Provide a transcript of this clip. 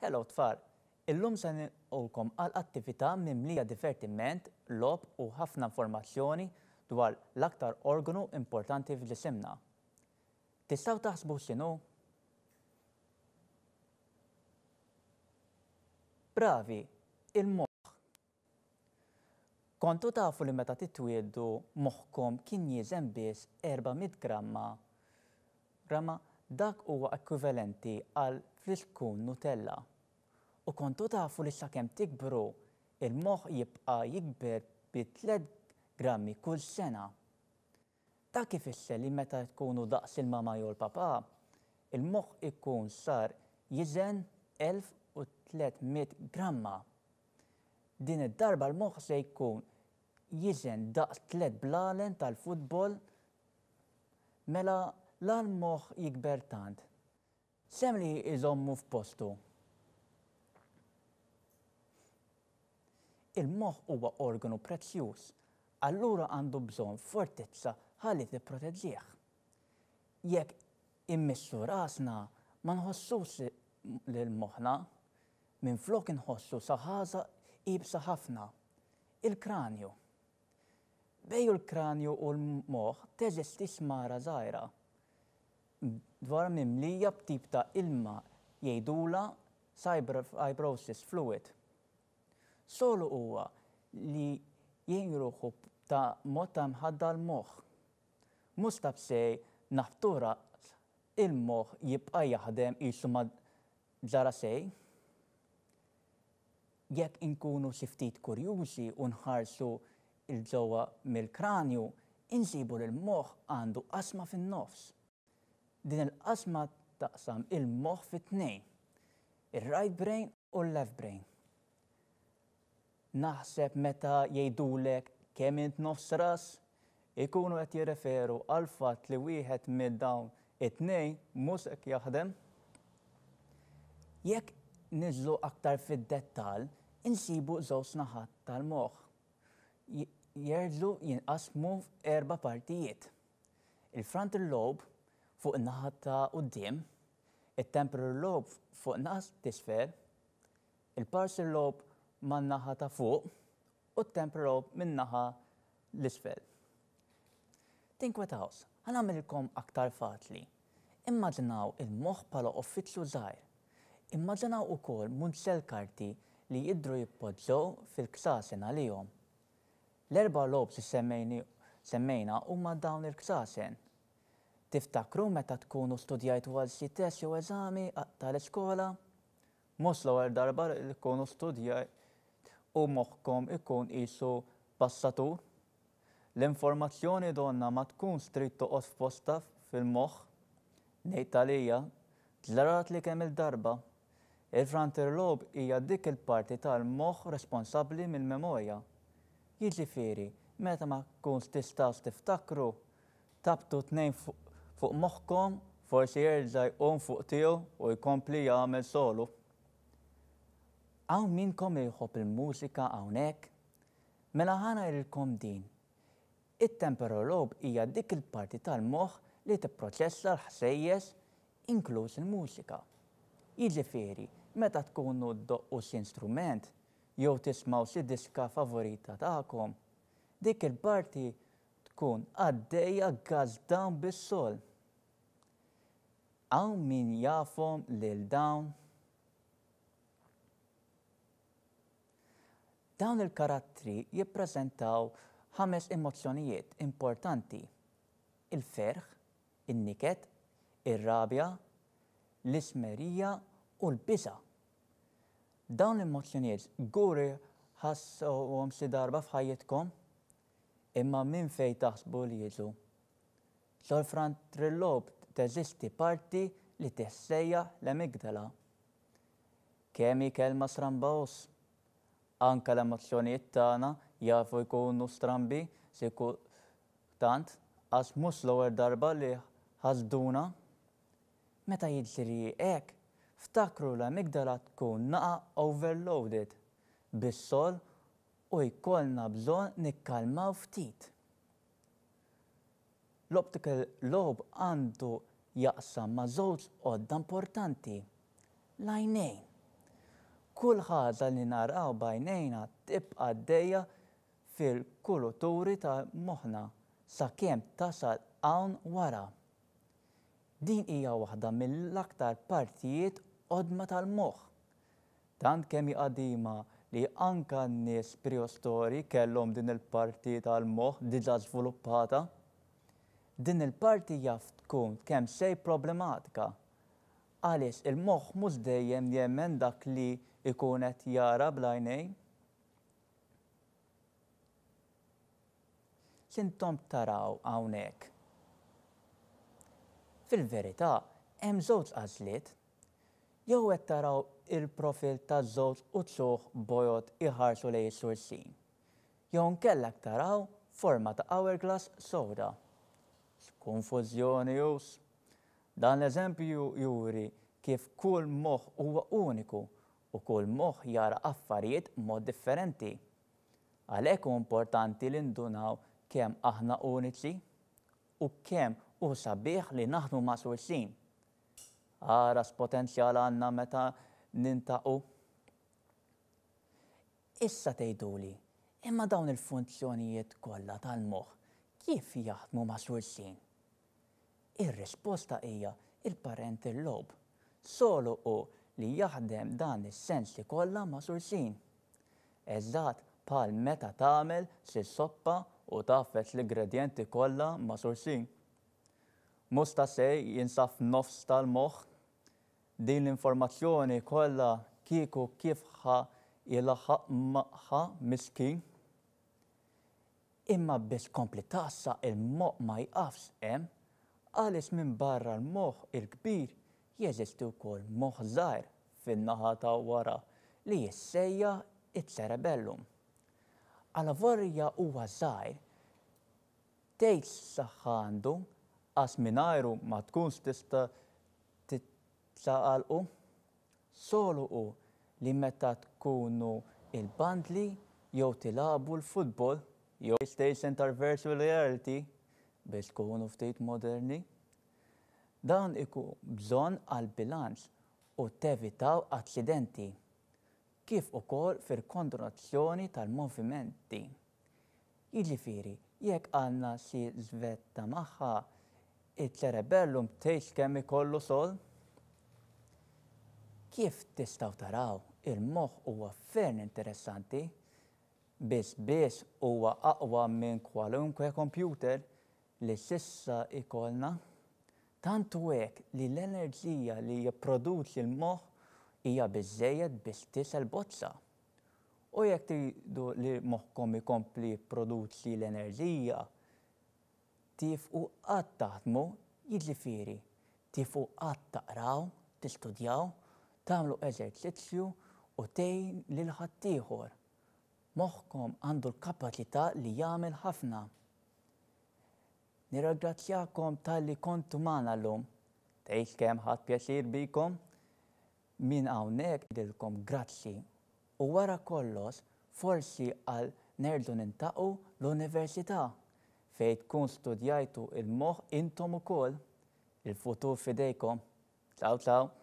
Hello tfar, illum se ulkom għal attività mimlija divertiment, lob u ħafna informazzjoni dwar l-aktar organu importanti f'ġisimna. Tistgħu taħsbu xinu? Bravi, il-moħħ. Kontu tafu li meta titwiedu moħħkom kien jizem biss 400 gramma gramma dak huwa ekwivalenti għal fliskun Nutella. U kontu tafu li sakemm tikbru, il-moħ jibqa jikber bi 3 grammi kull sena. Ta' kif li meta tkunu daqs il-mama jew l-papa, il-moħ ikun sar jizen 1300 gramma. Din id-darba l-moħ se jkun jizen daqs 3 blalen tal-futbol mela l almoħ jikber tant. Semli iżommu f'postu. Il-moħ huwa organu prezzjuż, allura għandu bżonn fortezza ħalli tipproteġġih. Jekk immissu rasna ma nħossux lil moħna minn flok inħossu saħaża ibsa ħafna. Il-kranju. Bejju l-kranju u l-moħ teżisti smara zaħira dwar mimlija b'tip ta' ilma jgħidula fibrosis fluid. Solu huwa li jinruħu ta' motta mħadda l-moħ. Mustab sej naftura il-moħ jibqa' jaħdem jisu ma' sej. Jekk inkunu siftit kurjużi u nħarsu il ġowa mill-kranju, insibu l-moħ għandu asma fin-nofs din il-qasma taqsam il-moħ fit-tnejn, il-right brain u l-left brain. Naħseb meta jgħidulek kemm int nofs ras, ikunu qed jirreferu għal fatt li wieħed minn dawn it-tnejn mhux jaħdem. Jekk niżlu aktar fid-dettall, insibu żewġ naħat tal-moħħ. Jerdlu jinqasmu erba' partijiet. Il-frontal lobe fuq in-naħa ta' qudiem, it-temporal lobe fuq naqas tisfer, il-parcel lobe man naħa ta' fuq u t-temporal lobe min naħa l-isfel. Tinkwetaws, għanamilkom aktar fatli. Immaġinaw il-moħ pala uffiċċju żgħir. Immaġinaw ukoll munċel karti li jidru jippoġġow fil-klasin għalihom. L-erba' lobs li semmejna huma dawn il-klasin ksasin Tiftakru meta tkunu studjajt għal xi test jew eżami tal-iskola? Mos l-ewwel darba li tkunu studjajt u moħħkom ikun qisu passatur. L-informazzjoni donna ma tkun trid toqgħod f'posta fil-moħħ ngħid għalija tlarat li kemm il-darba. Il-frontier lob hija dik il-parti tal-moħħ responsabbli mill-memorja. Jiġifieri, meta ma tkunx tista' tiftakru tabtu tnejn fuq fuq moħkom forsi jerġa' jqum fuq tiegħu u jkompli jagħmel solu. Għaw minkom jħob il-mużika hawnhekk? Mela ħana jrilkom din. it lob hija dik il-parti tal-moħħ li tipproċessa l-ħsejjes inkluż il-mużika. Jiġifieri, meta tkunu ddoqqu s-instrument, jew tismaw si diska favorita tagħkom, dik il-parti tkun għaddejja għazdan bis-sol għaw min jafom lil dawn Dawn il-karattri jippreżentaw ħames emozjonijiet importanti. Il-ferħ, il-niket, il-rabja, l-ismerija u l-biza. Dawn l emozjonijiet guri ħassu għom si darba fħajetkom imma minn fej taħsbu li jizu l trillob teżisti parti li tessejja l-amigdala. Kemi kelma strambaos. Anka l-emozjonijiet tagħna jafu jkunu strambi siku tant għas mus darba li ħasduna. Meta jiġri hekk, ftakru l-amigdala tkun naqa overloaded bis-sol u jkollna bżonn nikkalmaw ftit. L-optical lobe għandu jaqsam ma' żewġ odda importanti. L-għajnejn. Kull ħaġa li naraw bajnejna tibqa' dejja fil-kuluturi ta' moħna sakemm tasal hawn wara. Din hija waħda mill-aktar partijiet qodma tal-moħħ. Tant kemm qadima li anka n-nies preostori kellhom din il-parti tal-moħħ diġà żviluppata din il-parti jaf tkun kemm xej problematika. Għaliex il-moħħ mhux dejjem jemmen dak li ikunet qed jara blajnej. X'intom taraw hawnhekk. Fil-verità hemm żewġ għażliet jew qed taraw il-profil taż-żewġ u tsuħ bojot iħarsu lej is-sursin. Jew nkellek taraw forma ta' hourglass soda konfuzjoni jus. Dan l-eżempju juri kif kull moħ huwa uniku u kull moħ jara affarijiet mod differenti. Għalhekk importanti li ndunaw kemm aħna uniċi u kemm u sabiħ li naħnu ma' sursin. Għara potenzjal għanna meta nintaqu. Issa tgħiduli, imma dawn il-funzjonijiet kollha tal-moħħ kif jaħdmu ma' sursin? Ir-risposta hija il il-lob, solo u li jaħdem dan is-sens li kollha ma' sursin. Eżatt pal meta tagħmel si soppa u tafet l-ingredienti kollha ma' sursin. Musta se jinsaf nofs tal-moħħ din l-informazzjoni kollha kieku kif ħa ilaħaq miskin imma biss kompli tassa il-moq ma jqafs em, għalis minn barra l-moħ il-kbir jeżistu kol moħ zaħir fin-naħa ta' wara li jissejja it-cerebellum. Għala vorja huwa tgħid tejt saħħandu għas minajru ma tkunx tista titlaqalqu, solu u li meta tkunu il-bandli jew tilabu l-futbol jew station tar virtual reality biex tkunu ftit moderni. Dan iku bżonn għal bilanċ u tevitaw accidenti kif ukoll fil-kontrolazzjoni tal-movimenti. Jiġifieri, jekk għandna xi zvetta magħha, il-ċerebellum tgħix kemm ikollu sol? Kif tistgħu taraw il-moħħ huwa ferm interessanti biss biss huwa aqwa minn kwalunkwe computer li sissa ikolna. Tantu hekk li l-enerġija li jipproduċ il moħħ hija biżejjed biex tisel bozza. U jekk tridu li moħħkom ikompli produċi l-enerġija, tifqu qatt taħdmu jiġifieri tifqu qatt taqraw, tistudjaw, tagħmlu eżerċizzju u tgħin lil ħaddieħor moħkom għandu l-kapacità li jagħmel ħafna. Nirragrazzjakom tal-li kontu magħna llum. Tgħid kemm ħadd pjaċir bikom min hawnhekk idilkom grazzi. U wara kollox forsi għal nerdu nintaqu l-università fejn tkun studjajtu il moħħ intom ukoll il-futur fidejkom. Ciao ciao.